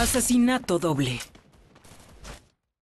Asesinato doble.